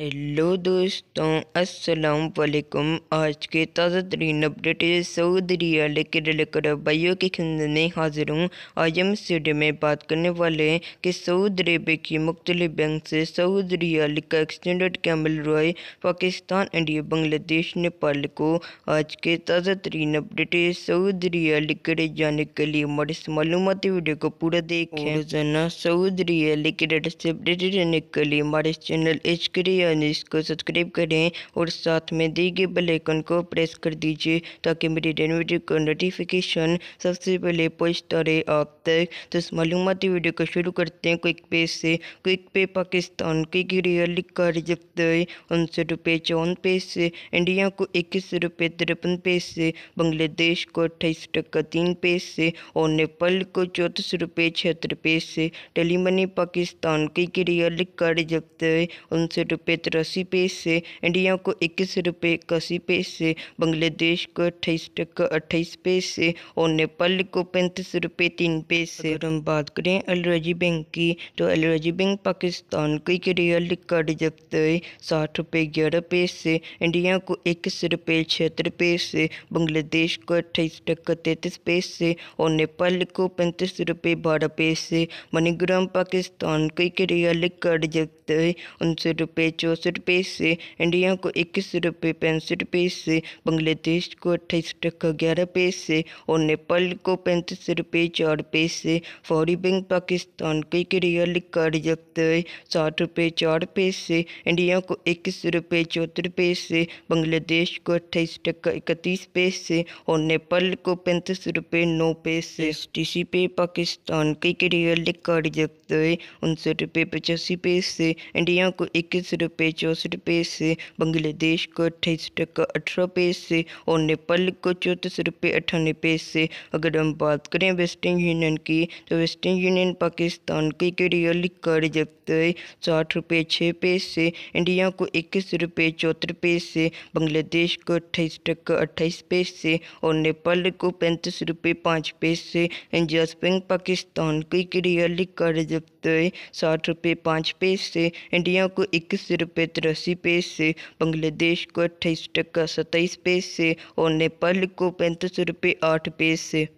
hello दोस्तों अस्सलाम वालेकुम आज के ताज़ा तरीन अपडेट सऊदी रियाल के लेकर भाइयों के खिंद में हाजिर हूँ आज हम स्टूडियो में बात करने वाले हैं कि सऊदी अरेबिया की मुख्तलि बैंक से सऊदी रियाल का एक्सटेंडेड कैमल रॉय पाकिस्तान इंडिया बांग्लादेश नेपाल को आज के ताज़ा तरीन अपडेट सऊदी रियाल के जाने के लिए हमारे इस मालूमती वीडियो को पूरा देखें रोजाना सऊदी रियाल के अपडेट से अपडेटेड रहने के लिए हमारे चैनल एच क्रिया चैनल को सब्सक्राइब करें और साथ में दी गई बेलाइकन को प्रेस कर दीजिए ताकि मेरी डेन वीडियो का नोटिफिकेशन सबसे पहले पहुँचता रहे आप तक तो इस मालूमती वीडियो को शुरू करते हैं क्विक पे से क्विक पे पाकिस्तान की घरेलू कार्य जब्त उनसठ रुपये चौवन पैसे इंडिया को इक्कीस रुपये तिरपन पैसे बांग्लादेश को अट्ठाईस टक्का तीन पैसे और नेपाल को चौंतीस रुपये छिहत्तर पैसे टेलीमनी पाकिस्तान की घरेलू कार्य जब्त उनसठ रुपये रुपये तिरासी पैसे इंडिया को इक्कीस रुपये इक्यासी पैसे बांग्लादेश को अट्ठाईस टका अट्ठाईस पैसे और नेपाल को पैंतीस रुपये तीन पैसे अगर हम बात करें अलराजी बैंक की तो अलराजी बैंक पाकिस्तान को एक रियल कार्ड जब्त है साठ रुपये ग्यारह पैसे इंडिया को इक्कीस रुपये छिहत्तर पैसे बांग्लादेश को अट्ठाईस टका तैंतीस पैसे और नेपाल को पैंतीस रुपये बारह पैसे मनीग्राम पाकिस्तान को एक रियल कार्ड जब्त है उनसठ रुपये चौंसठ पैसे इंडिया को इक्कीस रुपये पैंसठ पैसे बांग्लादेश को अट्ठाईस टका ग्यारह पैसे और नेपाल को पैंतीस रुपये चार पैसे फौरी बैंक पाकिस्तान के कार्ड रियल कार्य साठ रुपये चार पैसे इंडिया को इक्कीस रुपये चौहत्तर पैसे बांग्लादेश को अट्ठाईस टका इकतीस पैसे और नेपाल को पैंतीस रुपये नौ पैसे एस टी सी पे पाकिस्तान के कार्ड रियल कार्य उनसठ रुपये पचासी पैसे इंडिया को इक्कीस रुपये रुपये चौंसठ पैसे बांग्लादेश को अट्ठाईस टका अठारह पैसे और नेपाल को चौंतीस रुपये अठानवे पैसे अगर हम बात करें वेस्टर्न यूनियन की तो वेस्टर्न यूनियन पाकिस्तान के रियल का रिजप्त है साठ रुपये छः पैसे इंडिया को इक्कीस रुपये चौहत्तर पैसे बांग्लादेश को अट्ठाईस टका अट्ठाईस पैसे और नेपाल को पैंतीस रुपये पाँच पैसे जसपिंग पाकिस्तान की के रियल का रिजप्त रुपये साठ रुपये पाँच पैसे से इंडिया को इक्कीस रुपये तिरासी पैसे बांग्लादेश को अट्ठाईस टका सत्ताईस पैसे और नेपाल को पैंतीस रुपये आठ पैसे